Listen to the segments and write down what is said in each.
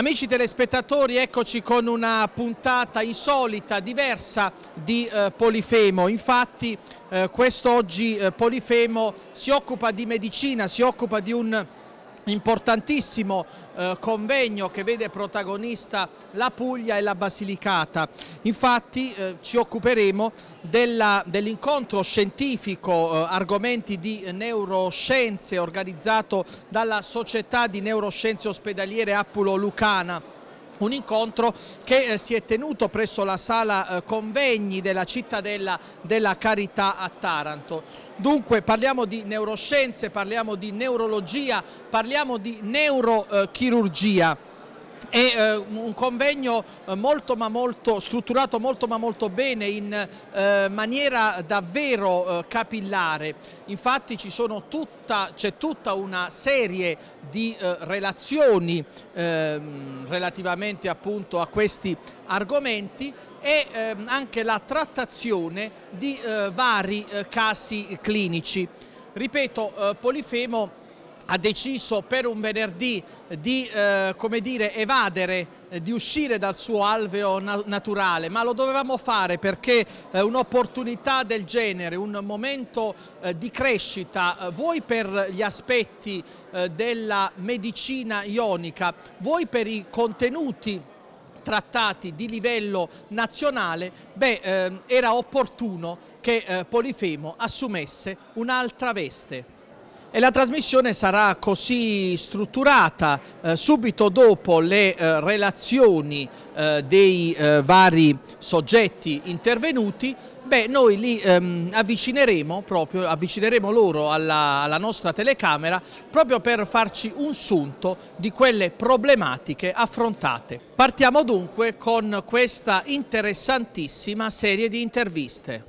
Amici telespettatori, eccoci con una puntata insolita, diversa di eh, Polifemo. Infatti, eh, quest'oggi eh, Polifemo si occupa di medicina, si occupa di un importantissimo eh, convegno che vede protagonista la Puglia e la Basilicata. Infatti eh, ci occuperemo dell'incontro dell scientifico eh, argomenti di neuroscienze organizzato dalla Società di Neuroscienze Ospedaliere Appulo Lucana un incontro che eh, si è tenuto presso la sala eh, convegni della cittadella della Carità a Taranto. Dunque parliamo di neuroscienze, parliamo di neurologia, parliamo di neurochirurgia. È eh, un convegno eh, molto ma molto strutturato molto ma molto bene in eh, maniera davvero capillare. Infatti c'è tutta, tutta una serie di relazioni ehm, relativamente appunto a questi argomenti e ehm, anche la trattazione di eh, vari eh, casi clinici. Ripeto, eh, Polifemo ha deciso per un venerdì di eh, dire, evadere eh, di uscire dal suo alveo naturale, ma lo dovevamo fare perché eh, un'opportunità del genere, un momento eh, di crescita, eh, voi per gli aspetti eh, della medicina ionica, vuoi per i contenuti trattati di livello nazionale, beh, ehm, era opportuno che eh, Polifemo assumesse un'altra veste. E la trasmissione sarà così strutturata eh, subito dopo le eh, relazioni eh, dei eh, vari soggetti intervenuti. Beh, noi li ehm, avvicineremo proprio, avvicineremo loro alla, alla nostra telecamera proprio per farci un sunto di quelle problematiche affrontate. Partiamo dunque con questa interessantissima serie di interviste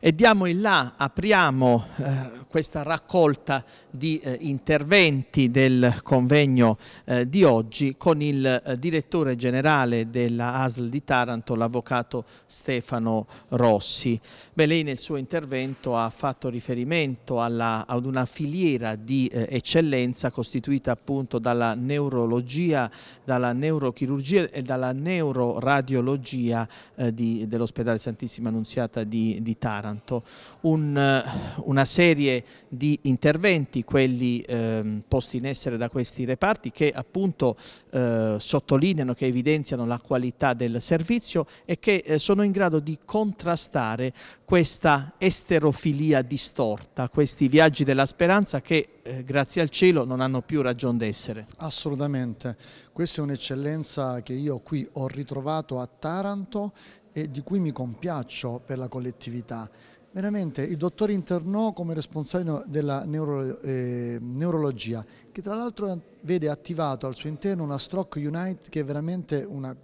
e diamo in là, apriamo eh, questa raccolta di eh, interventi del convegno eh, di oggi con il eh, direttore generale della ASL di Taranto, l'avvocato Stefano Rossi. Beh, lei nel suo intervento ha fatto riferimento alla, ad una filiera di eh, eccellenza costituita appunto dalla neurologia, dalla neurochirurgia e dalla neuroradiologia eh, di, dell'ospedale Santissima Annunziata di, di Taranto. Taranto, un, eh, una serie di interventi, quelli eh, posti in essere da questi reparti, che appunto eh, sottolineano, che evidenziano la qualità del servizio e che eh, sono in grado di contrastare questa esterofilia distorta, questi viaggi della speranza che eh, grazie al cielo non hanno più ragione d'essere. Assolutamente, questa è un'eccellenza che io qui ho ritrovato a Taranto e di cui mi compiaccio per la collettività. Veramente il dottor internò come responsabile della neuro, eh, neurologia, che tra l'altro vede attivato al suo interno una Stroke Unite che è veramente una,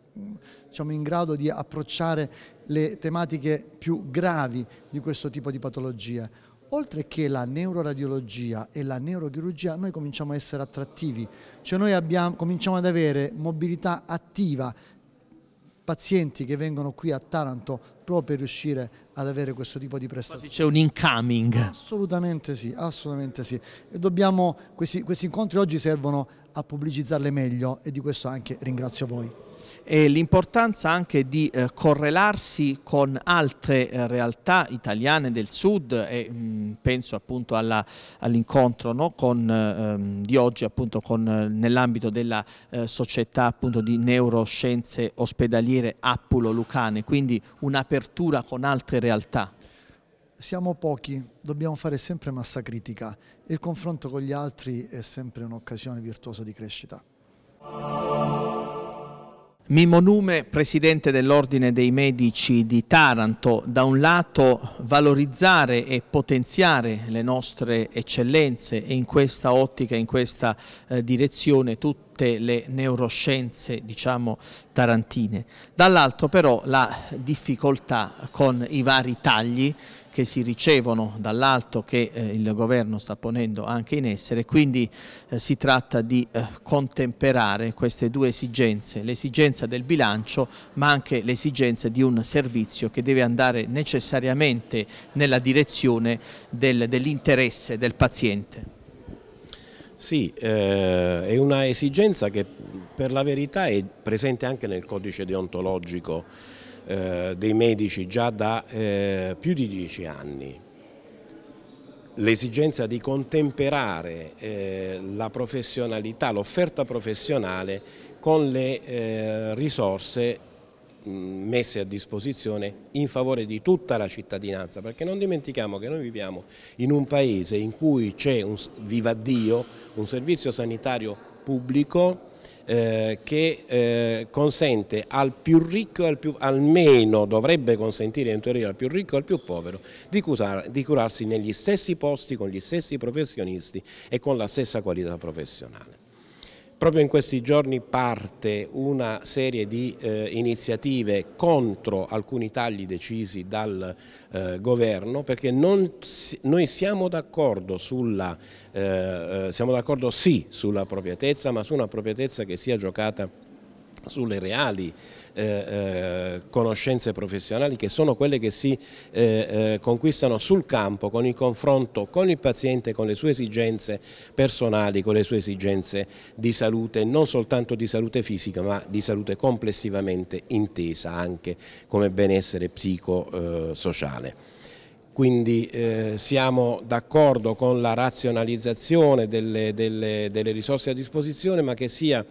diciamo, in grado di approcciare le tematiche più gravi di questo tipo di patologie. Oltre che la neuroradiologia e la neurochirurgia, noi cominciamo a essere attrattivi, cioè noi abbiamo, cominciamo ad avere mobilità attiva pazienti che vengono qui a Taranto proprio per riuscire ad avere questo tipo di prestazioni. C'è un incoming. Assolutamente sì, assolutamente sì. Dobbiamo, questi, questi incontri oggi servono a pubblicizzarle meglio e di questo anche ringrazio voi e l'importanza anche di eh, correlarsi con altre eh, realtà italiane del sud e mh, mm, penso appunto alla, all'incontro no, eh, ehm, di oggi appunto con, eh, nell'ambito della eh, società appunto di neuroscienze ospedaliere Appulo Lucane, quindi un'apertura con altre realtà. Siamo pochi, dobbiamo fare sempre massa critica e il confronto con gli altri è sempre un'occasione virtuosa di crescita. Mimo Nume, presidente dell'Ordine dei Medici di Taranto, da un lato valorizzare e potenziare le nostre eccellenze e in questa ottica, in questa eh, direzione tutte le neuroscienze, diciamo, tarantine. Dall'altro però la difficoltà con i vari tagli che si ricevono dall'alto che eh, il governo sta ponendo anche in essere, quindi eh, si tratta di eh, contemperare queste due esigenze, l'esigenza del bilancio ma anche l'esigenza di un servizio che deve andare necessariamente nella direzione del, dell'interesse del paziente. Sì, eh, è una esigenza che per la verità è presente anche nel codice deontologico eh, dei medici già da eh, più di dieci anni. L'esigenza di contemperare eh, la professionalità, l'offerta professionale con le risorse messe a disposizione in favore di tutta la cittadinanza, perché non dimentichiamo che noi viviamo in un paese in cui c'è, viva Dio, un servizio sanitario pubblico eh, che eh, consente al più ricco e al più, almeno dovrebbe consentire in teoria al più ricco e al più povero di, cusar, di curarsi negli stessi posti, con gli stessi professionisti e con la stessa qualità professionale. Proprio in questi giorni parte una serie di eh, iniziative contro alcuni tagli decisi dal eh, governo perché non, noi siamo d'accordo eh, eh sì sulla proprietezza ma su una proprietezza che sia giocata sulle reali eh, eh, conoscenze professionali che sono quelle che si eh, eh, conquistano sul campo con il confronto con il paziente, con le sue esigenze personali, con le sue esigenze di salute, non soltanto di salute fisica ma di salute complessivamente intesa anche come benessere psicosociale eh, quindi eh, siamo d'accordo con la razionalizzazione delle, delle, delle, risorse a disposizione ma che sia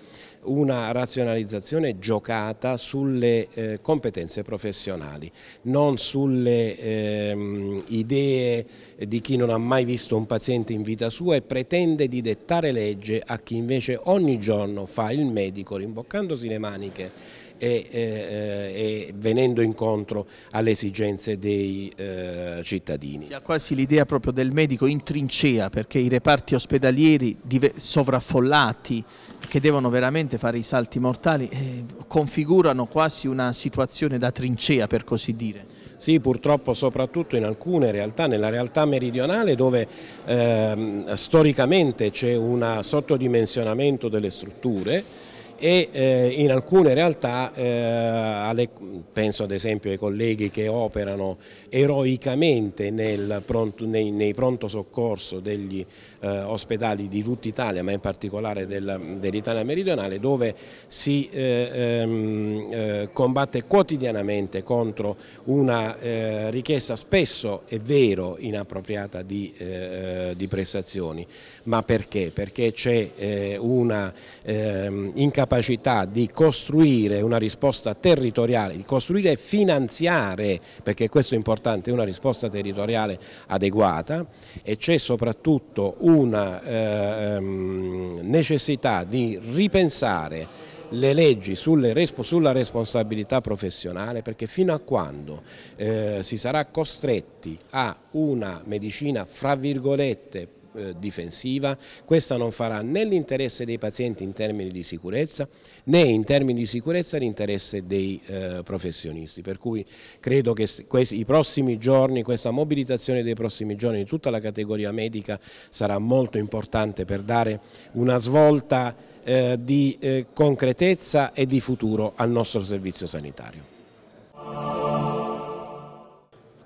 una razionalizzazione giocata sulle eh, competenze professionali, non sulle ehm, idee di chi non ha mai visto un paziente in vita sua e pretende di dettare legge a chi invece ogni giorno fa il medico rimboccandosi le maniche e, eh, eh, e venendo incontro alle esigenze dei eh, cittadini. Si ha quasi l'idea proprio del medico in trincea perché i reparti ospedalieri sovraffollati che devono veramente fare i salti mortali eh, configurano quasi una situazione da trincea per così dire. Sì, purtroppo soprattutto in alcune realtà, nella realtà meridionale dove ehm, storicamente c'è un sottodimensionamento delle strutture e eh, in alcune realtà, eh, alle, penso ad esempio ai colleghi che operano eroicamente pronto, nei, nei, pronto soccorso degli eh, ospedali di tutta Italia, ma in particolare del, dell'Italia meridionale, dove si eh, ehm, eh, combatte quotidianamente contro una eh, richiesta spesso, è vero, inappropriata di, di prestazioni ma perché? Perché c'è eh, una eh, incapacità di costruire una risposta territoriale, di costruire e finanziare, perché questo è importante, una risposta territoriale adeguata e c'è soprattutto una eh, necessità di ripensare le leggi sulle, sulla responsabilità professionale perché fino a quando eh, si sarà costretti a una medicina fra virgolette eh, difensiva, questa non farà né l'interesse dei pazienti in termini di sicurezza né in termini di sicurezza l'interesse dei eh, professionisti, per cui credo che questi, i prossimi giorni, questa mobilitazione dei prossimi giorni di tutta la categoria medica sarà molto importante per dare una svolta eh, di eh, concretezza e di futuro al nostro servizio sanitario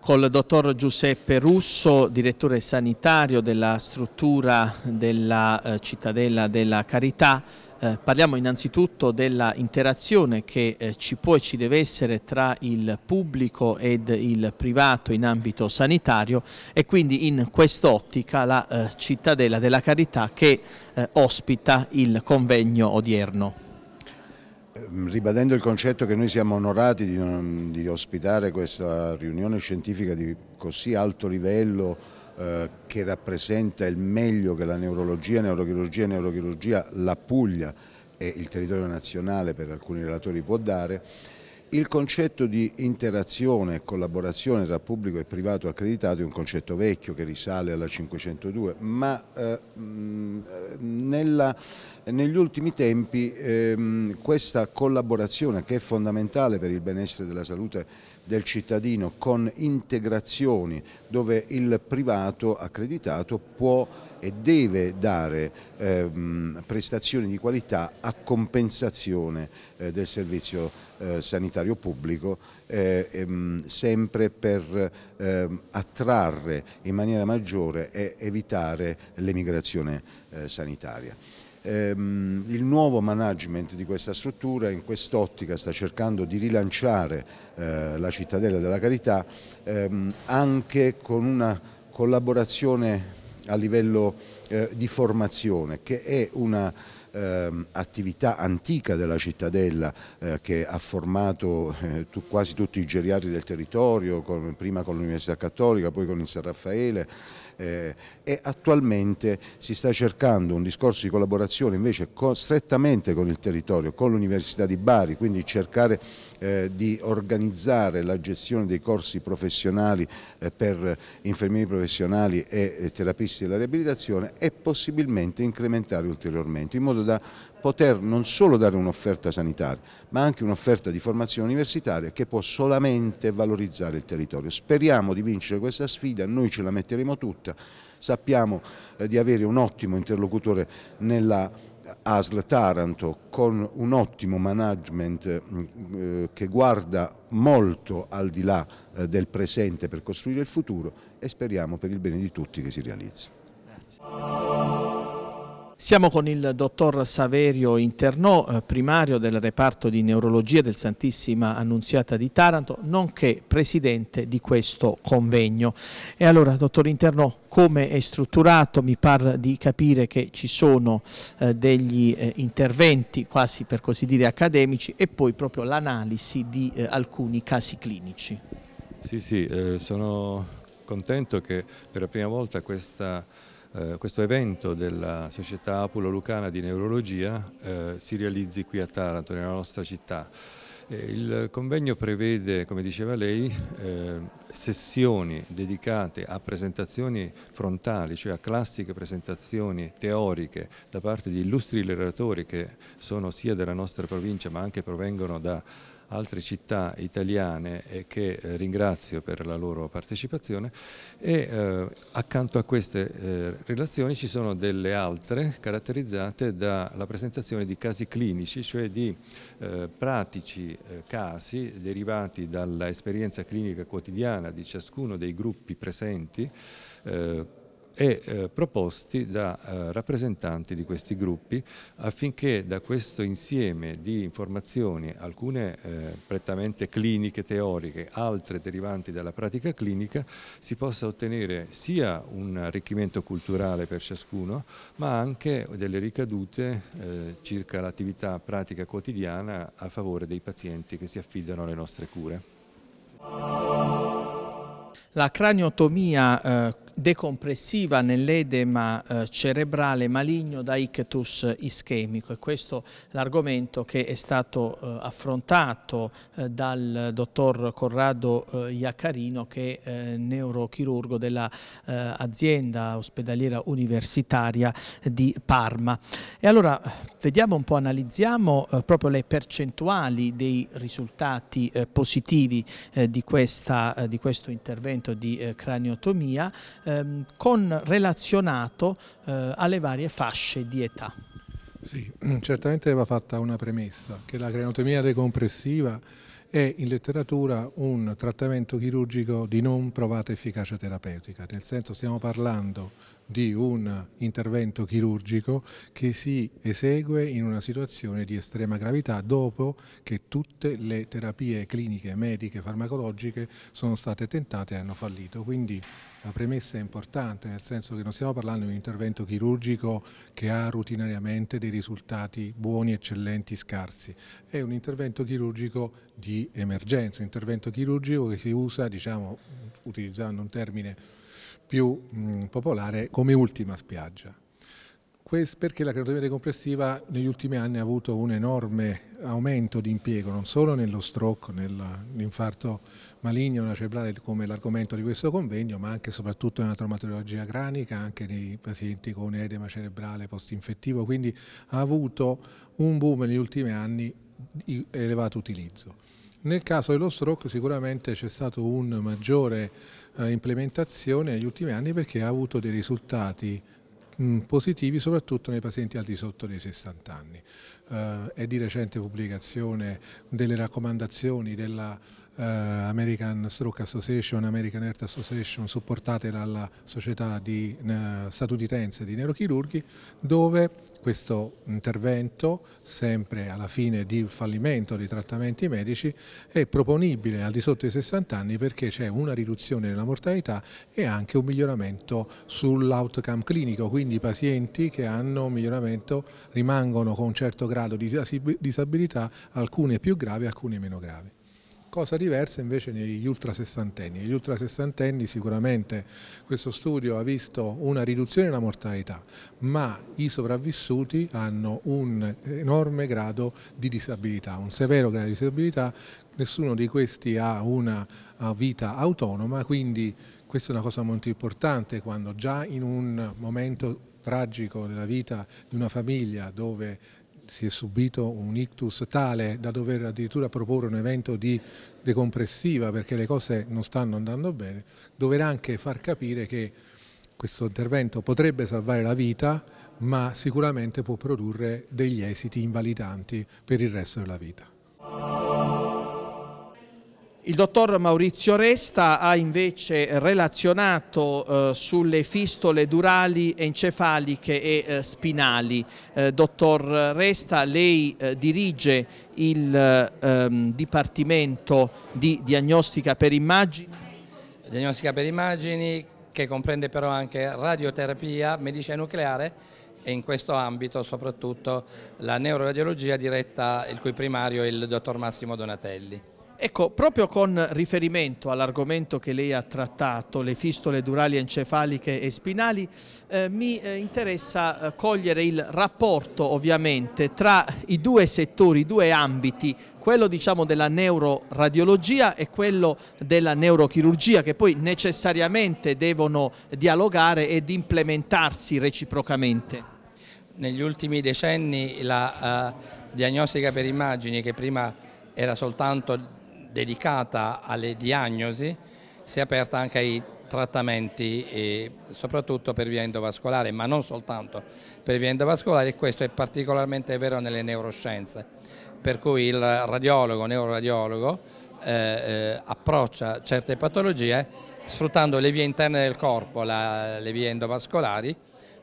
col dottor Giuseppe Russo, direttore sanitario della struttura della eh, Cittadella della Carità. Eh, parliamo innanzitutto della interazione che eh, ci può e ci deve essere tra il pubblico ed il privato in ambito sanitario e quindi in quest'ottica la eh, Cittadella della Carità che eh, ospita il convegno odierno. Ehm, ribadendo il concetto che noi siamo onorati di, non, di ospitare questa riunione scientifica di così alto livello eh, che rappresenta il meglio che la neurologia, neurochirurgia e neurochirurgia, la Puglia e il territorio nazionale per alcuni relatori può dare, il concetto di interazione e collaborazione tra pubblico e privato accreditato è un concetto vecchio che risale alla 502, ma eh, eh nella negli ultimi tempi ehm, questa collaborazione che è fondamentale per il benessere della salute del cittadino con integrazioni dove il privato accreditato può e deve dare ehm, prestazioni di qualità a compensazione eh, del servizio eh, sanitario pubblico eh, ehm, sempre per ehm, attrarre in maniera maggiore e evitare l'emigrazione eh, sanitaria. Ehm, il nuovo management di questa struttura in quest'ottica sta cercando di rilanciare eh, la cittadella della carità ehm, anche con una collaborazione a livello eh, di formazione che è una ehm, attività antica della cittadella eh, che ha formato eh, tu, quasi tutti i geriatri del territorio, con, prima con l'Università Cattolica, poi con il San Raffaele, eh, e attualmente si sta cercando un discorso di collaborazione invece con, strettamente con il territorio, con l'Università di Bari, quindi cercare eh, di organizzare la gestione dei corsi professionali eh, per infermieri professionali e terapisti della riabilitazione e possibilmente incrementare ulteriormente in modo da poter non solo dare un'offerta sanitaria, ma anche un'offerta di formazione universitaria che può solamente valorizzare il territorio. Speriamo di vincere questa sfida, noi ce la metteremo tutta, sappiamo eh, di avere un ottimo interlocutore nella eh, ASL Taranto con un ottimo management eh, che guarda molto al di là del presente per costruire il futuro e speriamo per il bene di tutti che si realizzi. Grazie. Siamo con il dottor Saverio Internò, eh, primario del reparto di neurologia del Santissima Annunziata di Taranto, nonché presidente di questo convegno. E allora, dottor Internò, come è strutturato? Mi pare di capire che ci sono eh, degli eh, interventi quasi per così dire accademici e poi proprio l'analisi di eh, alcuni casi clinici. Sì, sì, eh, sono contento che per la prima volta questa eh, questo evento della Società Apulo-Lucana di Neurologia eh, si realizzi qui a Taranto, nella nostra città. Eh, il convegno prevede, come diceva lei, eh, sessioni dedicate a presentazioni frontali, cioè a classiche presentazioni teoriche da parte di illustri relatori che sono sia della nostra provincia ma anche provengono da altre città italiane che eh, ringrazio per la loro partecipazione e eh, accanto a queste eh, relazioni ci sono delle altre caratterizzate dalla presentazione di casi clinici, cioè di pratici casi derivati dall'esperienza clinica quotidiana di ciascuno dei gruppi presenti e eh, proposti da eh, rappresentanti di questi gruppi affinché da questo insieme di informazioni, alcune eh, prettamente cliniche teoriche, altre derivanti dalla pratica clinica, si possa ottenere sia un arricchimento culturale per ciascuno, ma anche delle ricadute eh, circa l'attività pratica quotidiana a favore dei pazienti che si affidano alle nostre cure. La craniotomia eh, decompressiva nell'edema eh, cerebrale maligno da ictus ischemico e questo è l'argomento che è stato eh, affrontato eh, dal dottor Corrado eh, Iaccarino che è eh, neurochirurgo dell'azienda eh, ospedaliera universitaria di Parma. E allora vediamo un po', analizziamo proprio le percentuali dei risultati positivi di, questa, di, questo intervento di craniotomia ehm, con relazionato eh, alle varie fasce di età. Sì, certamente va fatta una premessa, che la crenotomia decompressiva è in letteratura un trattamento chirurgico di non provata efficacia terapeutica, nel senso stiamo parlando di un intervento chirurgico che si esegue in una situazione di estrema gravità dopo che tutte le terapie cliniche, mediche, farmacologiche sono state tentate e hanno fallito. Quindi la premessa è importante, nel senso che non stiamo parlando di un intervento chirurgico che ha rutinariamente dei risultati buoni, eccellenti, scarsi. È un intervento chirurgico di emergenza, un intervento chirurgico che si usa, diciamo, utilizzando un termine più mh, popolare come ultima spiaggia. Questo perché la creatività decompressiva negli ultimi anni ha avuto un enorme aumento di impiego, non solo nello stroke, nell'infarto maligno una cerebrale come l'argomento di questo convegno, ma anche e soprattutto nella traumatologia cranica, anche nei pazienti con edema cerebrale post-infettivo, quindi ha avuto un boom negli ultimi anni di elevato utilizzo. Nel caso dello stroke sicuramente c'è stata una maggiore eh, implementazione negli ultimi anni perché ha avuto dei risultati positivi soprattutto nei pazienti al di sotto dei 60 anni. Eh, è di recente pubblicazione delle raccomandazioni della eh, American Stroke Association, American Heart Association, supportate dalla società di, eh, statunitense di neurochirurghi, dove questo intervento, sempre alla fine di fallimento dei trattamenti medici, è proponibile al di sotto dei 60 anni perché c'è una riduzione della mortalità e anche un miglioramento sull'outcome clinico, quindi i pazienti che hanno miglioramento rimangono con un certo grado grado di disabilità, alcune più gravi alcune meno gravi. Cosa diversa invece negli ultrasessantenni. Negli ultrasessantenni sicuramente questo studio ha visto una riduzione della mortalità, ma i sopravvissuti hanno un enorme grado di disabilità, un severo grado di disabilità. Nessuno di questi ha una vita autonoma, quindi questa è una cosa molto importante quando già in un momento tragico della vita di una famiglia dove si è subito un ictus tale da dover addirittura proporre un evento di decompressiva perché le cose non stanno andando bene, dover anche far capire che questo intervento potrebbe salvare la vita, ma sicuramente può produrre degli esiti invalidanti per il resto della vita. Il dottor Maurizio Resta ha invece relazionato eh, sulle fistole durali, encefaliche e eh, spinali. Eh, dottor Resta, lei eh, dirige il ehm, Dipartimento di Diagnostica per Immagini. Diagnostica per Immagini che comprende però anche radioterapia, medicina nucleare e in questo ambito soprattutto la neuroradiologia diretta il cui primario è il dottor Massimo Donatelli. Ecco, proprio con riferimento all'argomento che lei ha trattato, le fistole durali encefaliche e spinali, eh, mi eh, interessa eh, cogliere il rapporto ovviamente tra i due settori, i due ambiti, quello diciamo della neuroradiologia e quello della neurochirurgia che poi necessariamente devono dialogare ed implementarsi reciprocamente. Negli ultimi decenni la eh, diagnostica per immagini che prima era soltanto dedicata alle diagnosi si è aperta anche ai trattamenti soprattutto per via endovascolare ma non soltanto per via endovascolare e questo è particolarmente vero nelle neuroscienze per cui il radiologo, neuroradiologo eh, eh approccia certe patologie sfruttando le vie interne del corpo, la, le vie endovascolari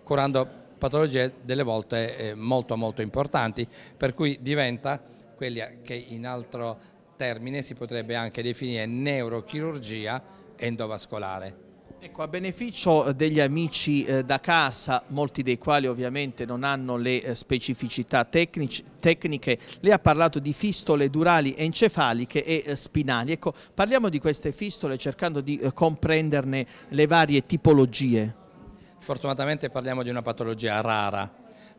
curando patologie delle volte eh, molto molto importanti per cui diventa quelli che in altro termine si potrebbe anche definire neurochirurgia endovascolare. Ecco, a beneficio eh, degli amici eh, da casa, molti dei quali ovviamente non hanno le eh, specificità tecnici, tecniche, lei ha parlato di fistole durali encefaliche e spinali. Ecco, parliamo di queste fistole cercando di comprenderne le varie tipologie. Fortunatamente parliamo di una patologia rara,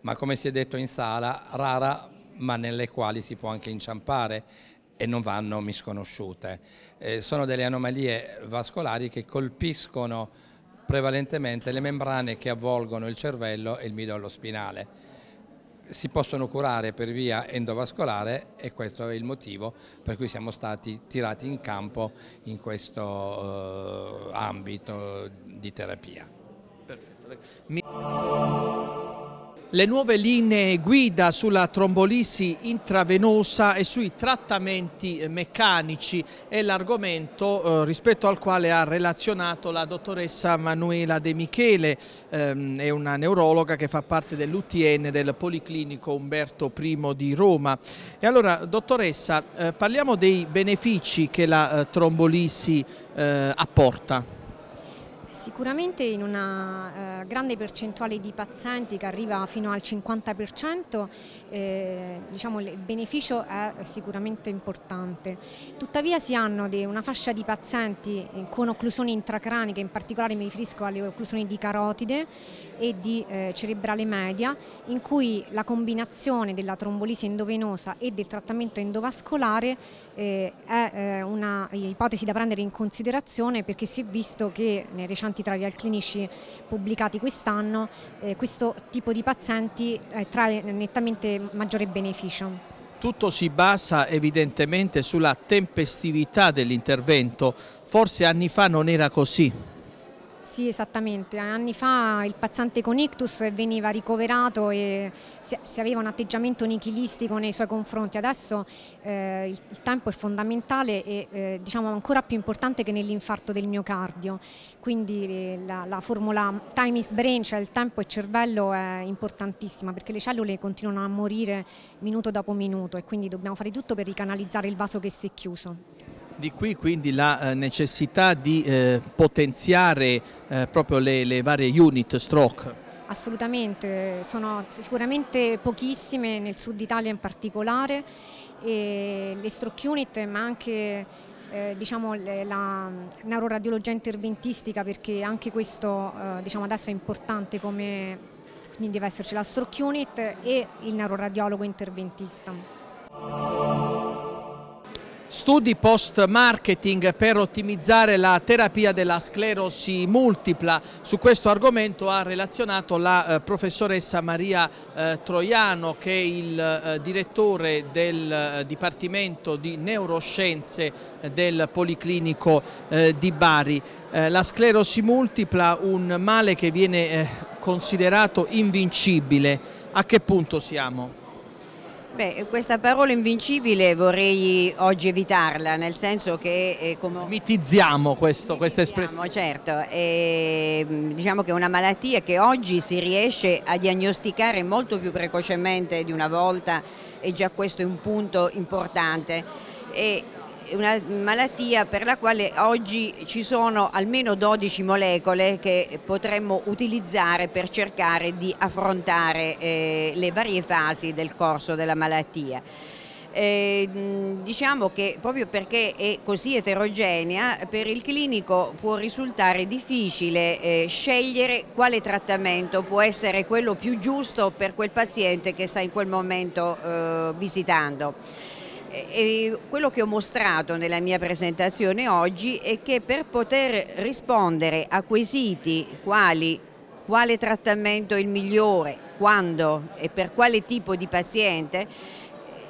ma come si è detto in sala, rara ma nelle quali si può anche inciampare e non vanno misconosciute. Eh, sono delle anomalie vascolari che colpiscono prevalentemente le membrane che avvolgono il cervello e il midollo spinale. Si possono curare per via endovascolare e questo è il motivo per cui siamo stati tirati in campo in questo eh, ambito di terapia. Perfetto. Mi le nuove linee guida sulla trombolisi intravenosa e sui trattamenti eh, meccanici è l'argomento eh, rispetto al quale ha relazionato la dottoressa Manuela De Michele, ehm, è una neurologa che fa parte dell'UTN del Policlinico Umberto I di Roma. E allora, dottoressa, eh, parliamo dei benefici che la eh, trombolisi eh, apporta. Sicuramente in una eh, grande percentuale di pazienti che arriva fino al 50% eh, diciamo, il beneficio è sicuramente importante. Tuttavia si hanno de, una fascia di pazienti eh, con occlusioni intracraniche, in particolare mi riferisco alle occlusioni di carotide e di eh, cerebrale media, in cui la combinazione della trombolisi endovenosa e del trattamento endovascolare eh, è eh, una ipotesi da prendere in considerazione perché si è visto che nei recenti confronti tra gli alclinici pubblicati quest'anno, eh, questo tipo di pazienti eh, trae nettamente maggiore beneficio. Tutto si basa evidentemente sulla tempestività dell'intervento, forse anni fa non era così. Sì, esattamente. Anni fa il paziente con ictus veniva ricoverato e si, aveva un atteggiamento nichilistico nei suoi confronti. Adesso eh, il, tempo è fondamentale e eh, diciamo ancora più importante che nell'infarto del miocardio. Quindi eh, la, la formula time is brain, cioè il tempo e cervello, è importantissima perché le cellule continuano a morire minuto dopo minuto e quindi dobbiamo fare tutto per ricanalizzare il vaso che si è chiuso. Di qui quindi la eh, necessità di eh, potenziare eh, proprio le, le varie unit stroke. Assolutamente, sono sicuramente pochissime nel sud Italia in particolare, le stroke unit ma anche eh, diciamo, la neuroradiologia interventistica perché anche questo eh, diciamo adesso è importante come quindi deve esserci la stroke unit e il neuroradiologo interventista. Studi post-marketing per ottimizzare la terapia della sclerosi multipla. Su questo argomento ha relazionato la eh, professoressa Maria eh, Troiano che è il eh, direttore del eh, Dipartimento di Neuroscienze eh, del Policlinico eh, di Bari. la sclerosi multipla, un male che viene considerato invincibile. A che punto siamo? Beh, questa parola invincibile vorrei oggi evitarla, nel senso che... Eh, come... Smitizziamo, questo, Smitizziamo questa espressione. Certo, e, ehm, diciamo che è una malattia che oggi si riesce a diagnosticare molto più precocemente di una volta e già questo è un punto importante. E una malattia per la quale oggi ci sono almeno 12 molecole che potremmo utilizzare per cercare di affrontare eh, le varie fasi del corso della malattia. Eh, diciamo che proprio perché è così eterogenea, per il clinico può risultare difficile eh, scegliere quale trattamento può essere quello più giusto per quel paziente che sta in quel momento eh, visitando. E quello che ho mostrato nella mia presentazione oggi è che per poter rispondere a quesiti quali quale trattamento è il migliore, quando e per quale tipo di paziente,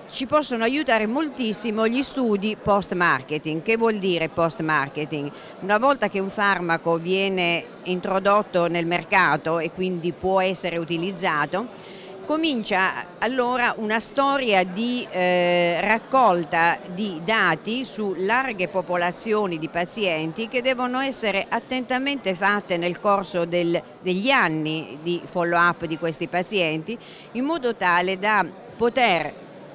ci possono aiutare moltissimo gli studi post-marketing. Che vuol dire post-marketing? Una volta che un farmaco viene introdotto nel mercato e quindi può essere utilizzato, Comincia allora una storia di eh, raccolta di dati su larghe popolazioni di pazienti che devono essere attentamente fatte nel corso del, degli anni di follow up di questi pazienti in modo tale da poter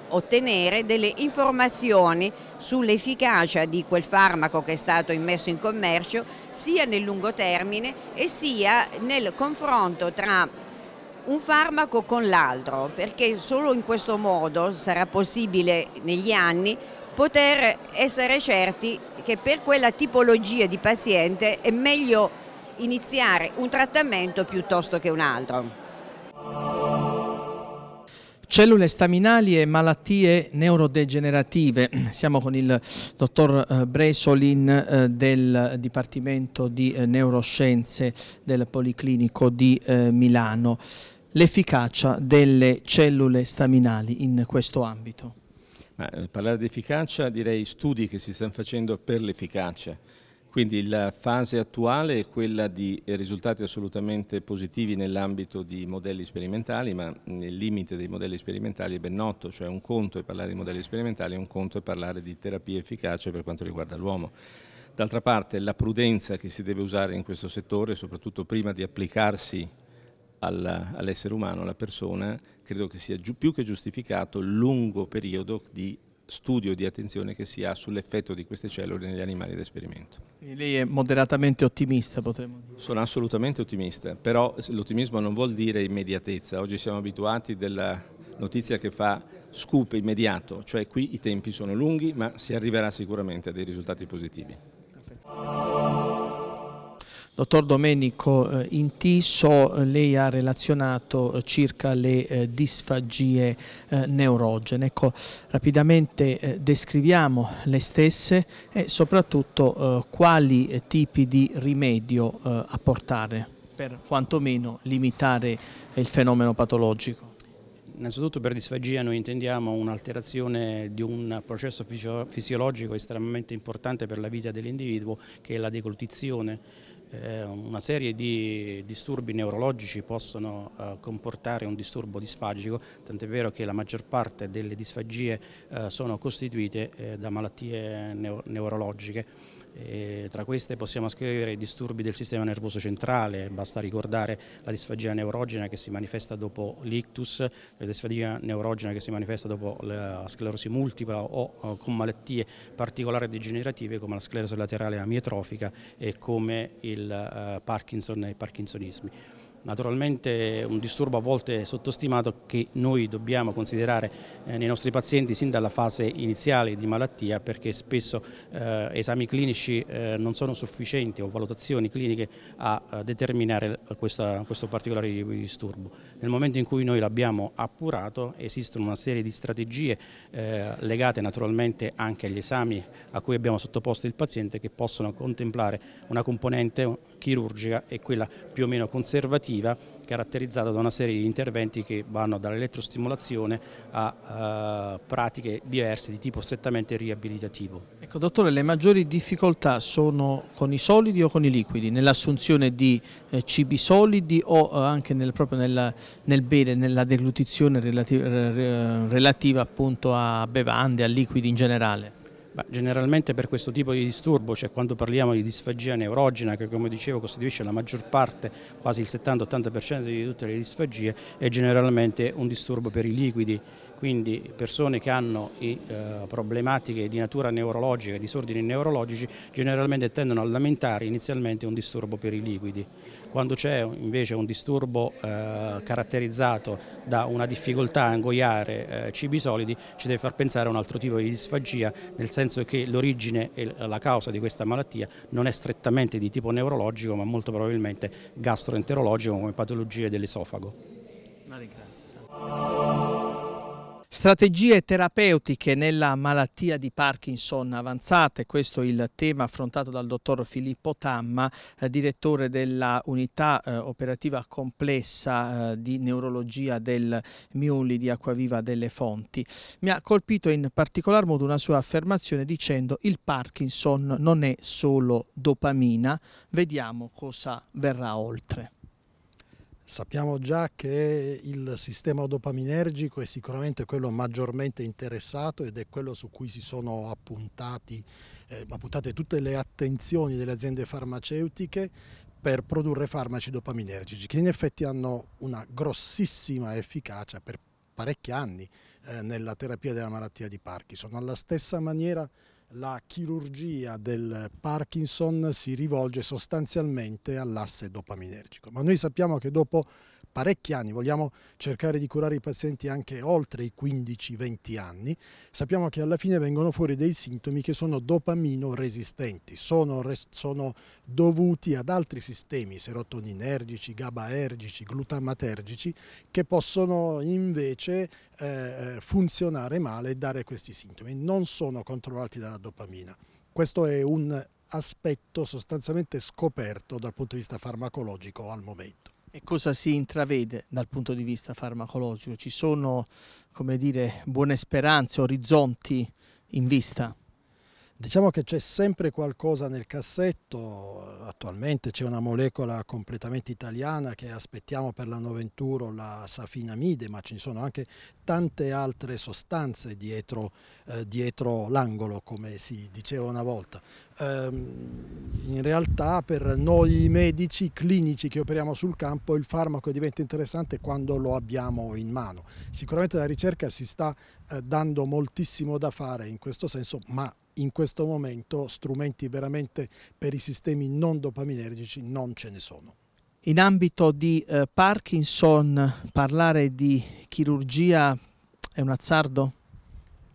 ottenere delle informazioni sull'efficacia di quel farmaco che è stato immesso in commercio sia nel lungo termine e sia nel confronto tra un farmaco con l'altro, perché solo in questo modo sarà possibile negli anni poter essere certi che per quella tipologia di paziente è meglio iniziare un trattamento piuttosto che un altro. Cellule staminali e malattie neurodegenerative. Siamo con il dottor eh, Bresolin eh, del Dipartimento di eh, Neuroscienze del Policlinico di Milano. L'efficacia delle cellule staminali in questo ambito. Ma, parlare di efficacia direi studi che si stanno facendo per l'efficacia quindi la fase attuale è quella di risultati assolutamente positivi nell'ambito di modelli sperimentali, ma il limite dei modelli sperimentali è ben noto, cioè un conto è parlare di modelli sperimentali, e un conto è parlare di terapie efficace per quanto riguarda l'uomo. D'altra parte la prudenza che si deve usare in questo settore, soprattutto prima di applicarsi all'essere umano, alla persona, credo che sia più che giustificato il lungo periodo di studio di attenzione che si ha sull'effetto di queste cellule negli animali d'esperimento. Quindi lei è moderatamente ottimista, potremmo dire? Sono assolutamente ottimista, però l'ottimismo non vuol dire immediatezza. Oggi siamo abituati della notizia che fa scoop immediato, cioè qui i tempi sono lunghi, ma si arriverà sicuramente a dei risultati positivi. Perfetto. Dottor Domenico eh, Inti, so eh, lei ha relazionato eh, circa le disfagie neurogene. Ecco, rapidamente descriviamo le stesse e soprattutto quali tipi di rimedio apportare per quantomeno limitare il fenomeno patologico. Innanzitutto per disfagia noi intendiamo un'alterazione di un processo fisiologico estremamente importante per la vita dell'individuo che è la deglutizione eh, una serie di disturbi neurologici possono eh, comportare un disturbo disfagico, tant'è vero che la maggior parte delle disfagie eh, sono costituite da malattie neurologiche. E tra queste possiamo scrivere i disturbi del sistema nervoso centrale, basta ricordare la disfagia neurogena che si manifesta dopo l'ictus, la disfagia neurogena che si manifesta dopo la sclerosi multipla o con malattie particolari degenerative come la sclerosi laterale amiotrofica e come il eh, Parkinson e i parkinsonismi. Naturalmente un disturbo a volte sottostimato che noi dobbiamo considerare eh, nei nostri pazienti sin dalla fase iniziale di malattia perché spesso eh, esami clinici eh, non sono sufficienti o valutazioni cliniche a determinare questa, questo particolare disturbo. Nel momento in cui noi l'abbiamo appurato esistono una serie di strategie legate naturalmente anche agli esami a cui abbiamo sottoposto il paziente che possono contemplare una componente chirurgica e quella più o meno conservativa innovativa caratterizzata da una serie di interventi che vanno dall'elettrostimolazione a eh, pratiche diverse di tipo strettamente riabilitativo. Ecco, dottore, le maggiori difficoltà sono con i solidi o con i liquidi, nell'assunzione di eh, cibi solidi o eh, anche nel, proprio nella, nel bere, nella deglutizione relativa, relativa appunto a bevande, a liquidi in generale? Ma generalmente per questo tipo di disturbo, cioè quando parliamo di disfagia neurogena, che come dicevo costituisce la maggior parte, quasi il 70-80% di tutte le disfagie, è generalmente un disturbo per i liquidi, quindi persone che hanno i, eh, problematiche di natura neurologica, disordini neurologici, generalmente tendono a lamentare inizialmente un disturbo per i liquidi. Quando c'è invece un disturbo eh, caratterizzato da una difficoltà a ingoiare eh, cibi solidi ci deve far pensare a un altro tipo di disfagia, nel senso che l'origine e la causa di questa malattia non è strettamente di tipo neurologico ma molto probabilmente gastroenterologico come patologie dell'esofago. La ringrazio. Strategie terapeutiche nella malattia di Parkinson avanzate, questo è il tema affrontato dal dottor Filippo Tamma, eh, direttore della unità eh, operativa complessa eh, di neurologia del Miuli di Acquaviva delle Fonti. Mi ha colpito in particolar modo una sua affermazione dicendo il Parkinson non è solo dopamina, vediamo cosa verrà oltre. Sappiamo già che il sistema dopaminergico è sicuramente quello maggiormente interessato ed è quello su cui si sono appuntati, eh, appuntate tutte le attenzioni delle aziende farmaceutiche per produrre farmaci dopaminergici che in effetti hanno una grossissima efficacia per parecchi anni eh, nella terapia della malattia di Parkinson. Alla stessa maniera la chirurgia del Parkinson si rivolge sostanzialmente all'asse dopaminergico, ma noi sappiamo che dopo parecchi anni, vogliamo cercare di curare i pazienti anche oltre i 15-20 anni, sappiamo che alla fine vengono fuori dei sintomi che sono dopamino resistenti, sono, res- sono dovuti ad altri sistemi serotoninergici, gabaergici, glutamatergici, che possono invece eh, eh funzionare male e dare questi sintomi, non sono controllati dalla dopamina. Questo è un aspetto sostanzialmente scoperto dal punto di vista farmacologico al momento. E cosa si intravede dal punto di vista farmacologico? Ci sono, come dire, buone speranze, orizzonti in vista? Diciamo che c'è sempre qualcosa nel cassetto, attualmente c'è una molecola completamente italiana che aspettiamo per l'anno venturo la safinamide, ma ci sono anche tante altre sostanze dietro, eh, dietro l'angolo, come si diceva una volta. Ehm, in realtà per noi medici clinici che operiamo sul campo il farmaco diventa interessante quando lo abbiamo in mano. Sicuramente la ricerca si sta eh, dando moltissimo da fare in questo senso, ma in questo momento strumenti veramente per i sistemi non dopaminergici non ce ne sono. In ambito di eh, Parkinson parlare di chirurgia è un azzardo?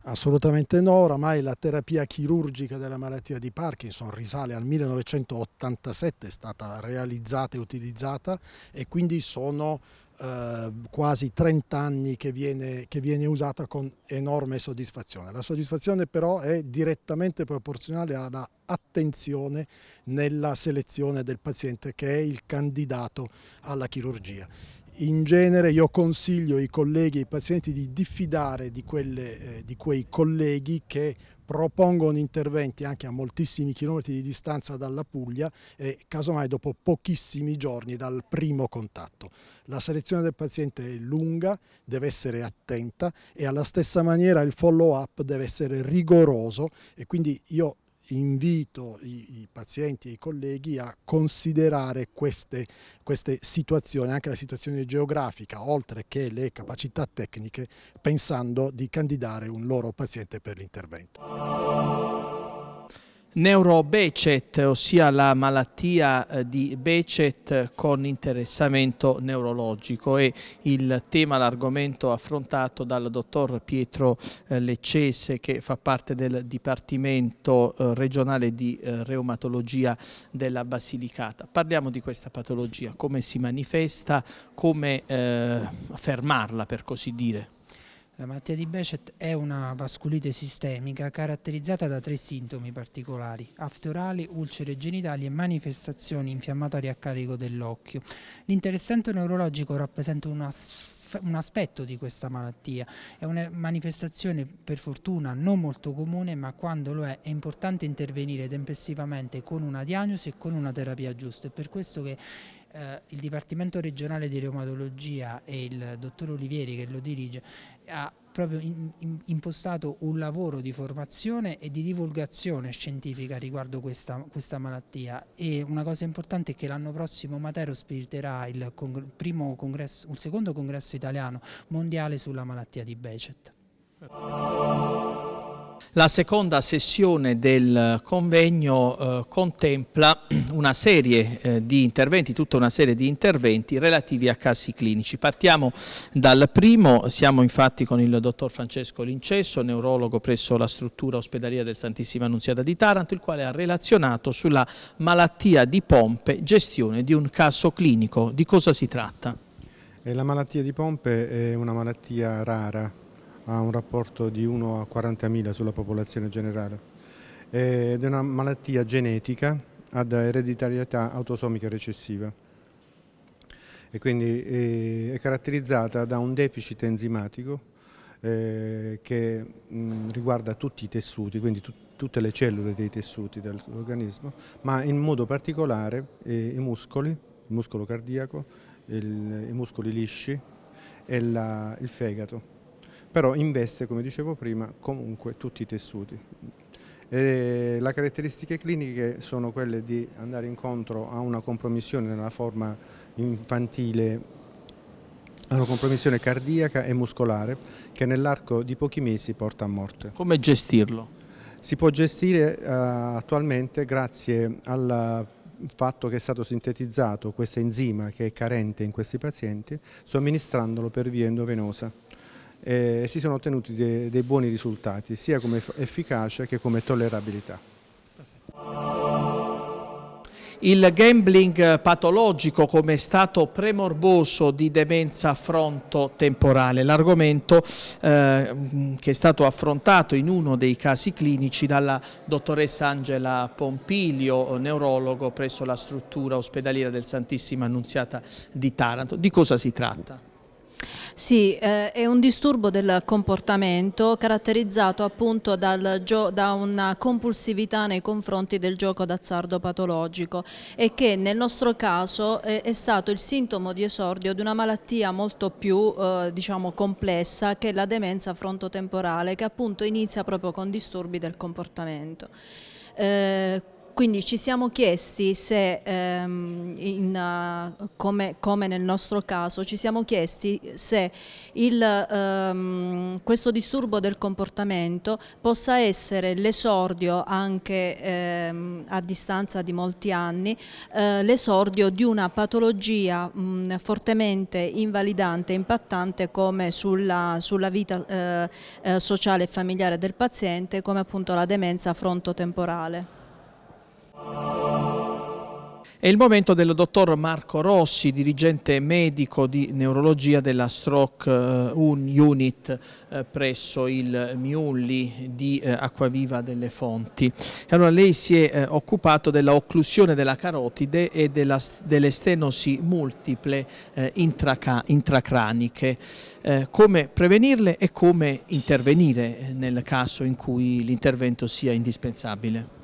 Assolutamente no, oramai la terapia chirurgica della malattia di Parkinson risale al 1987, è stata realizzata e utilizzata e quindi sono eh, quasi 30 anni che viene, che viene usata con enorme soddisfazione. La soddisfazione però è direttamente proporzionale alla attenzione nella selezione del paziente che è il candidato alla chirurgia in genere io consiglio ai colleghi e ai pazienti di diffidare di, quelle, eh, di, quei colleghi che propongono interventi anche a moltissimi chilometri di distanza dalla Puglia e casomai dopo pochissimi giorni dal primo contatto. La selezione del paziente è lunga, deve essere attenta e alla stessa maniera il follow up deve essere rigoroso e quindi io invito i, i, pazienti e i colleghi a considerare queste, queste, situazioni, anche la situazione geografica, oltre che le capacità tecniche, pensando di candidare un loro paziente per l'intervento neuro ossia la malattia eh, di Becet con interessamento neurologico e il tema, l'argomento affrontato dal dottor Pietro eh, Leccese che fa parte del Dipartimento eh, regionale di reumatologia della Basilicata. Parliamo di questa patologia, come si manifesta, come eh, fermarla per così dire. La malattia di Bechet è una vasculite sistemica caratterizzata da tre sintomi particolari, afterali, ulcere genitali e manifestazioni infiammatorie a carico dell'occhio. L'interessante neurologico rappresenta una un aspetto di questa malattia. È una manifestazione per fortuna non molto comune, ma quando lo è è importante intervenire tempestivamente con una diagnosi e con una terapia giusta. È per questo che eh, il Dipartimento regionale di reumatologia e il dottor Olivieri che lo dirige ha proprio in, in, impostato un lavoro di formazione e di divulgazione scientifica riguardo questa, questa malattia e una cosa importante è che l'anno prossimo Matero spiriterà il, congre congresso, il secondo congresso italiano mondiale sulla malattia di Becet. La seconda sessione del eh, convegno eh, contempla una serie eh, di interventi, tutta una serie di interventi relativi a casi clinici. Partiamo dal primo, siamo infatti con il dottor Francesco Lincesso, neurologo presso la struttura ospedaliera del Santissima Annunziata di Taranto, il quale ha relazionato sulla malattia di pompe, gestione di un caso clinico. Di cosa si tratta? Eh, la malattia di pompe è una malattia rara ha un rapporto di 1 a 40.000 sulla popolazione generale ed è una malattia genetica ad ereditarietà autosomica recessiva e quindi eh, è caratterizzata da un deficit enzimatico eh, che riguarda tutti i tessuti, quindi tutte le cellule dei tessuti dell'organismo, ma in modo particolare eh, i muscoli, il muscolo cardiaco, i muscoli lisci e il fegato però investe, come dicevo prima, comunque tutti i tessuti. E le caratteristiche cliniche sono quelle di andare incontro a una compromissione nella forma infantile a una compromissione cardiaca e muscolare che nell'arco di pochi mesi porta a morte. Come gestirlo? Si può gestire uh, attualmente grazie al fatto che è stato sintetizzato questo enzima che è carente in questi pazienti somministrandolo per via endovenosa e eh, si sono ottenuti dei, dei buoni risultati sia come efficacia che come tollerabilità. Il gambling patologico come stato premorboso di demenza frontotemporale, l'argomento eh, che è stato affrontato in uno dei casi clinici dalla dottoressa Angela Pompilio, neurologo presso la struttura ospedaliera del Santissima Annunziata di Taranto. Di cosa si tratta? Sì, eh, è un disturbo del comportamento caratterizzato appunto da una compulsività nei confronti del gioco d'azzardo patologico e che nel nostro caso è, eh, è, stato il sintomo di esordio di una malattia molto più eh, diciamo complessa che è la demenza frontotemporale che appunto inizia proprio con disturbi del comportamento. Eh, quindi ci siamo chiesti se, ehm, in, uh, come, come, nel nostro caso, ci siamo chiesti se il, ehm, questo disturbo del comportamento possa essere l'esordio anche ehm, a distanza di molti anni, eh, l'esordio di una patologia mh, fortemente invalidante, impattante come sulla, sulla vita eh, eh, sociale e familiare del paziente, come appunto la demenza frontotemporale. È il momento del dottor Marco Rossi, dirigente medico di neurologia della Stroke eh, Unit eh, presso il Miulli di eh, Acquaviva delle Fonti. Allora, lei si è occupato della occlusione della carotide e della, delle stenosi multiple intracraniche, come prevenirle e come intervenire nel caso in cui l'intervento sia indispensabile.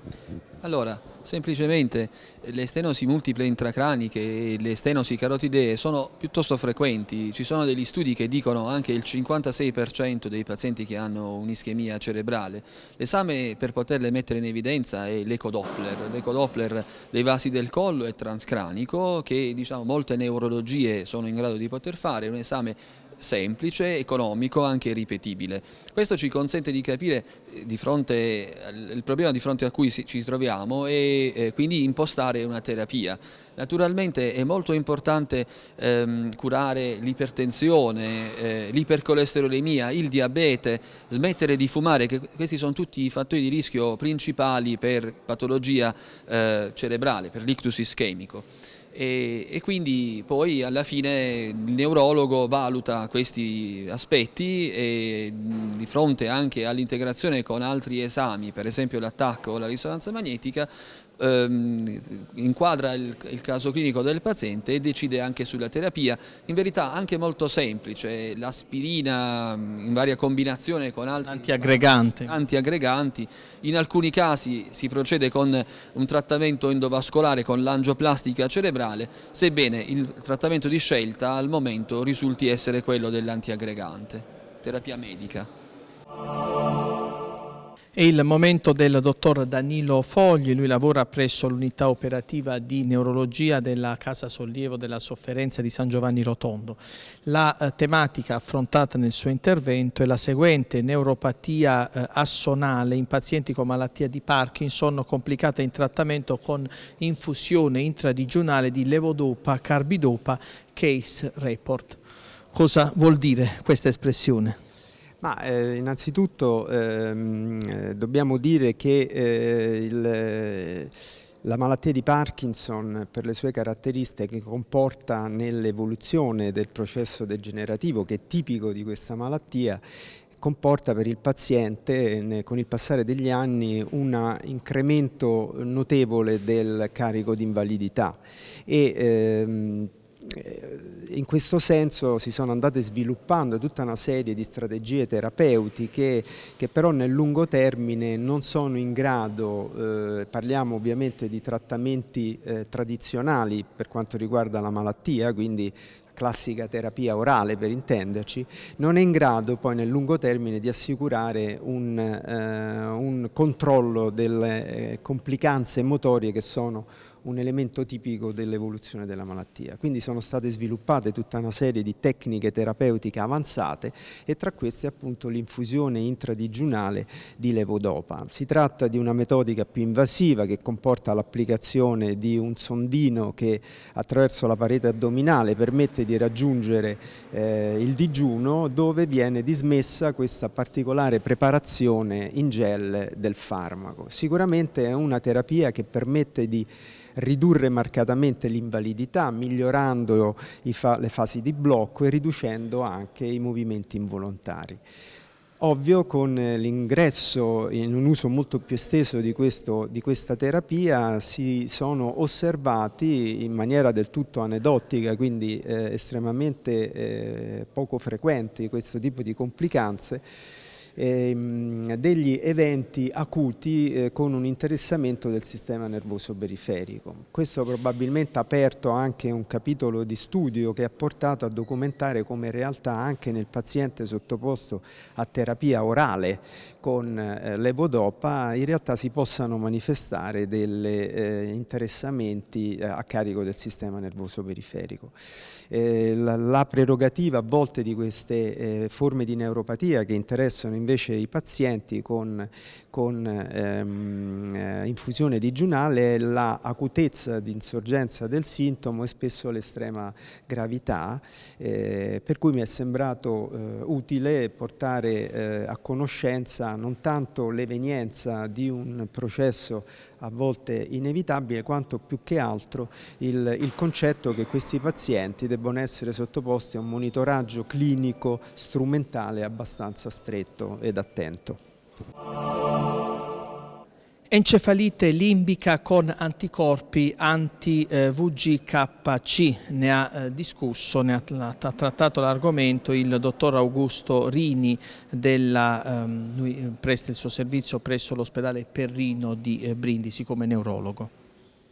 Allora, Semplicemente eh, le stenosi multiple intracraniche e le stenosi carotidee sono piuttosto frequenti, ci sono degli studi che dicono anche il 56% dei pazienti che hanno un'ischemia cerebrale. L'esame per poterle mettere in evidenza è l'ecodoppler, l'ecodoppler dei vasi del collo e transcranico che diciamo, molte neurologie sono in grado di poter fare, è un esame semplice, economico, anche ripetibile. Questo ci consente di capire eh, di fronte, il problema di fronte a cui ci troviamo e eh, quindi impostare una terapia. Naturalmente è molto importante ehm, curare l'ipertensione, eh, l'ipercolesterolemia, il diabete, smettere di fumare, che questi sono tutti i fattori di rischio principali per patologia eh, cerebrale, per l'ictus ischemico. E, e, quindi poi alla fine il neurologo valuta questi aspetti e di fronte anche all'integrazione con altri esami, per esempio l'attacco o la risonanza magnetica, Ehm, inquadra il, il, caso clinico del paziente e decide anche sulla terapia, in verità anche molto semplice, l'aspirina mm, in varia combinazione con altri antiaggreganti. antiaggreganti, in alcuni casi si procede con un trattamento endovascolare con l'angioplastica cerebrale, sebbene il trattamento di scelta al momento risulti essere quello dell'antiaggregante, terapia medica. È il momento del dottor Danilo Fogli, lui lavora presso l'unità operativa di neurologia della Casa Sollievo della Sofferenza di San Giovanni Rotondo. La eh, tematica affrontata nel suo intervento è la seguente, neuropatia eh, assonale in pazienti con malattia di Parkinson complicata in trattamento con infusione intradigionale di levodopa, carbidopa, case report. Cosa vuol dire questa espressione? Ma eh, innanzitutto ehm, eh, dobbiamo dire che eh, il, eh, la malattia di Parkinson per le sue caratteristiche comporta nell'evoluzione del processo degenerativo che è tipico di questa malattia comporta per il paziente con il passare degli anni un incremento notevole del carico di invalidità e ehm, eh, in questo senso si sono andate sviluppando tutta una serie di strategie terapeutiche che però nel lungo termine non sono in grado, eh, parliamo ovviamente di trattamenti eh, tradizionali per quanto riguarda la malattia, quindi classica terapia orale per intenderci, non è in grado poi nel lungo termine di assicurare un, eh, un controllo delle eh, complicanze motorie che sono un elemento tipico dell'evoluzione della malattia. Quindi sono state sviluppate tutta una serie di tecniche terapeutiche avanzate e tra queste appunto l'infusione intradigiunale di levodopa. Si tratta di una metodica più invasiva che comporta l'applicazione di un sondino che attraverso la parete addominale permette di raggiungere eh, il digiuno dove viene dismessa questa particolare preparazione in gel del farmaco. Sicuramente è una terapia che permette di ridurre marcatamente l'invalidità, migliorando fa le fasi di blocco e riducendo anche i movimenti involontari. Ovvio con l'ingresso in un uso molto più esteso di, questo, di, questa terapia si sono osservati in maniera del tutto aneddotica, quindi eh, estremamente eh, poco frequenti questo tipo di complicanze, Ehm, degli eventi acuti eh, con un interessamento del sistema nervoso periferico. Questo probabilmente ha aperto anche un capitolo di studio che ha portato a documentare come in realtà anche nel paziente sottoposto a terapia orale con eh, l'evodopa in realtà si possano manifestare degli eh, interessamenti eh, a carico del sistema nervoso periferico eh, la, la, prerogativa a volte di queste eh, forme di neuropatia che interessano invece i pazienti con, con ehm, eh, infusione digiunale è la acutezza di insorgenza del sintomo e spesso l'estrema gravità, eh, per cui mi è sembrato eh, utile portare eh, a conoscenza non tanto l'evenienza di un processo a volte inevitabile quanto più che altro il, il concetto che questi pazienti debbano essere sottoposti a un monitoraggio clinico strumentale abbastanza stretto ed attento. Encefalite limbica con anticorpi anti-VGKC, eh, ne ha eh, discusso, ne ha trattato l'argomento il dottor Augusto Rini, della, ehm, lui eh, presta il suo servizio presso l'ospedale Perrino di Brindisi come neurologo.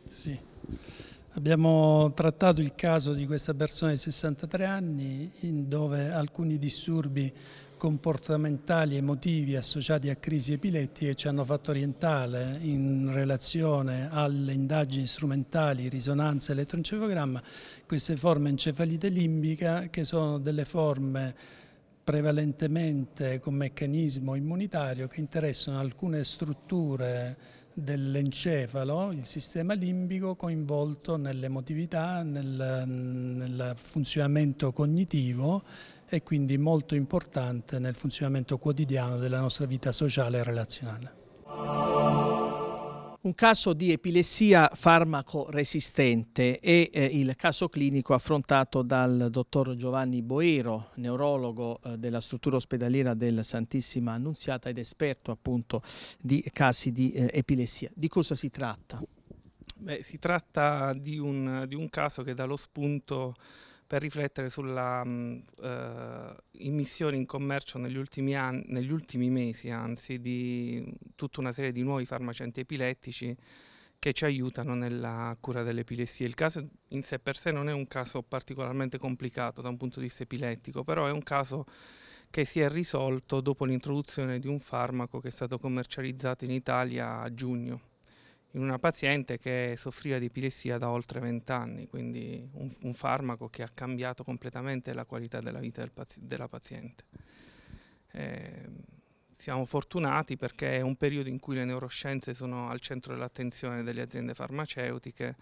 Sì. Abbiamo trattato il caso di questa persona di 63 anni dove alcuni disturbi comportamentali emotivi associati a crisi epilettiche ci hanno fatto orientare in relazione alle indagini strumentali, risonanza, elettroencefogramma, queste forme encefalite limbica che sono delle forme prevalentemente con meccanismo immunitario che interessano alcune strutture dell'encefalo, il sistema limbico coinvolto nell'emotività, nel, nel funzionamento cognitivo e quindi molto importante nel funzionamento quotidiano della nostra vita sociale e relazionale. Un caso di epilessia farmacoresistente è eh, il caso clinico affrontato dal dottor Giovanni Boero, neurologo eh, della struttura ospedaliera del Santissima Annunziata ed esperto appunto di casi di eh, epilessia. Di cosa si tratta? Beh, si tratta di un, di un caso che dà lo spunto per riflettere sulla mh, mm, eh, immissione in commercio negli ultimi, anni, negli ultimi mesi anzi, di tutta una serie di nuovi farmacenti epilettici che ci aiutano nella cura dell'epilessia. Il caso in sé per sé non è un caso particolarmente complicato da un punto di vista epilettico, però è un caso che si è risolto dopo l'introduzione di un farmaco che è stato commercializzato in Italia a giugno in una paziente che soffriva di epilessia da oltre 20 anni, quindi un, un farmaco che ha cambiato completamente la qualità della vita del pazi- della paziente. Eh, siamo fortunati perché è un periodo in cui le neuroscienze sono al centro dell'attenzione delle aziende farmaceutiche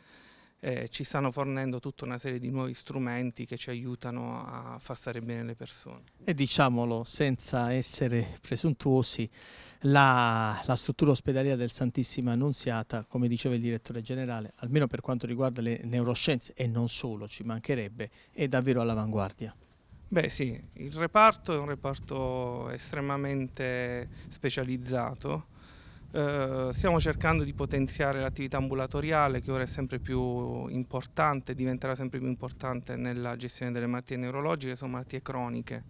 eh, ci stanno fornendo tutta una serie di nuovi strumenti che ci aiutano a far stare bene le persone. E diciamolo senza essere presuntuosi, la, la struttura ospedaliera del Santissima Annunziata, come diceva il direttore generale, almeno per quanto riguarda le neuroscienze e non solo, ci mancherebbe, è davvero all'avanguardia. Beh sì, il reparto è un reparto estremamente specializzato, eh, stiamo cercando di potenziare l'attività ambulatoriale che ora è sempre più importante, diventerà sempre più importante nella gestione delle malattie neurologiche, sono malattie croniche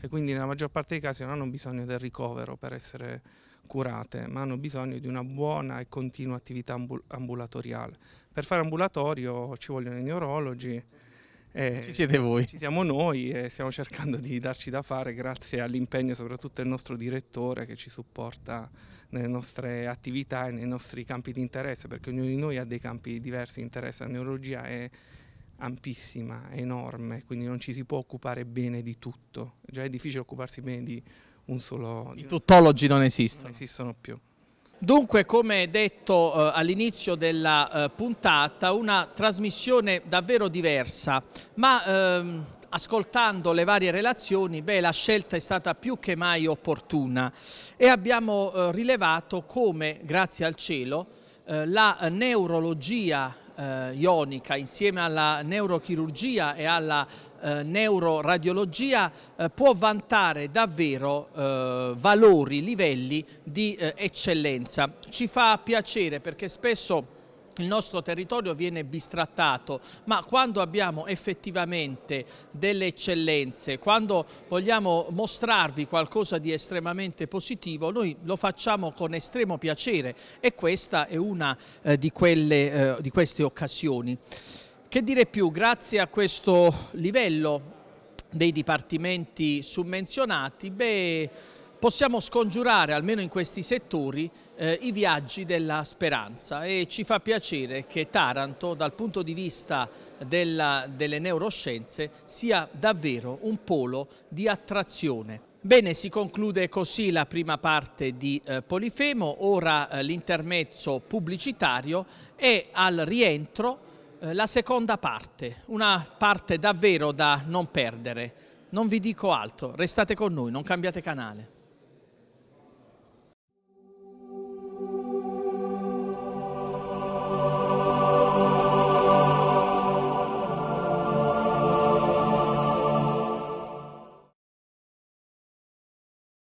e quindi nella maggior parte dei casi non hanno bisogno del ricovero per essere curate, ma hanno bisogno di una buona e continua attività ambul- ambulatoriale. Per fare ambulatorio ci vogliono i neurologi, eh, ci siete voi. Ci siamo noi e stiamo cercando di darci da fare grazie all'impegno soprattutto del nostro direttore che ci supporta nelle nostre attività e nei nostri campi di interesse, perché ognuno di noi ha dei campi diversi di interesse. La neurologia è ampissima, è enorme, quindi non ci si può occupare bene di tutto. Già è difficile occuparsi bene di un solo... I tuttologi non esistono. Non esistono più. Dunque, come detto eh, all'inizio della eh, puntata, una trasmissione davvero diversa, ma ehm, ascoltando le varie relazioni, beh, la scelta è stata più che mai opportuna e abbiamo eh, rilevato come, grazie al cielo, eh, la neurologia eh, ionica insieme alla neurochirurgia e alla eh, neuroradiologia eh, può vantare davvero eh, valori, livelli di eh, eccellenza. Ci fa piacere perché spesso il nostro territorio viene bistrattato, ma quando abbiamo effettivamente delle eccellenze, quando vogliamo mostrarvi qualcosa di estremamente positivo, noi lo facciamo con estremo piacere e questa è una eh, di, quelle, eh, di queste occasioni. Che dire più, grazie a questo livello dei dipartimenti summenzionati, beh, possiamo scongiurare, almeno in questi settori, eh, i viaggi della speranza e ci fa piacere che Taranto, dal punto di vista della, delle neuroscienze, sia davvero un polo di attrazione. Bene, si conclude così la prima parte di eh, Polifemo, ora eh, l'intermezzo pubblicitario e al rientro eh, la seconda parte, una parte davvero da non perdere. Non vi dico altro, restate con noi, non cambiate canale.